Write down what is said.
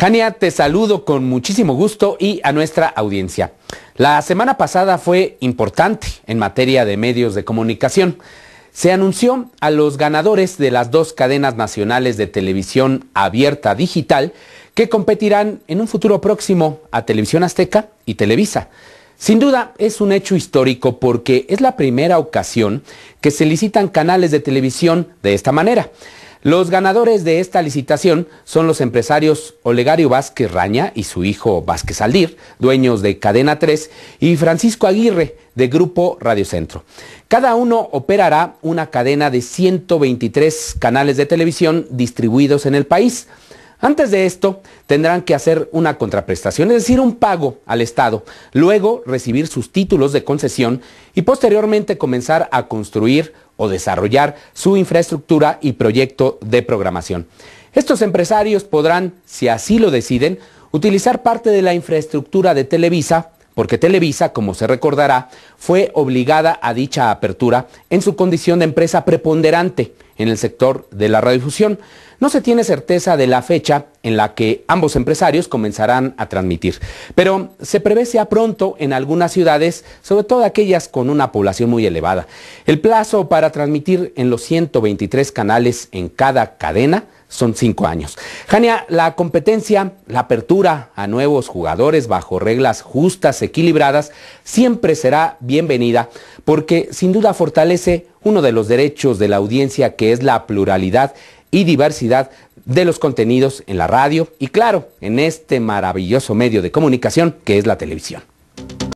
Jania, te saludo con muchísimo gusto y a nuestra audiencia. La semana pasada fue importante en materia de medios de comunicación. Se anunció a los ganadores de las dos cadenas nacionales de televisión abierta digital que competirán en un futuro próximo a Televisión Azteca y Televisa. Sin duda es un hecho histórico porque es la primera ocasión que se licitan canales de televisión de esta manera. Los ganadores de esta licitación son los empresarios Olegario Vázquez Raña y su hijo Vázquez Aldir, dueños de Cadena 3, y Francisco Aguirre, de Grupo Radiocentro. Cada uno operará una cadena de 123 canales de televisión distribuidos en el país. Antes de esto, tendrán que hacer una contraprestación, es decir, un pago al Estado, luego recibir sus títulos de concesión y posteriormente comenzar a construir o desarrollar su infraestructura y proyecto de programación. Estos empresarios podrán, si así lo deciden, utilizar parte de la infraestructura de Televisa, porque Televisa, como se recordará, fue obligada a dicha apertura en su condición de empresa preponderante en el sector de la radiodifusión. No se tiene certeza de la fecha en la que ambos empresarios comenzarán a transmitir, pero se prevé sea pronto en algunas ciudades, sobre todo aquellas con una población muy elevada. El plazo para transmitir en los 123 canales en cada cadena son cinco años. Jania, la competencia, la apertura a nuevos jugadores bajo reglas justas, equilibradas, siempre será bienvenida porque sin duda fortalece uno de los derechos de la audiencia que es la pluralidad y diversidad de los contenidos en la radio y claro, en este maravilloso medio de comunicación que es la televisión.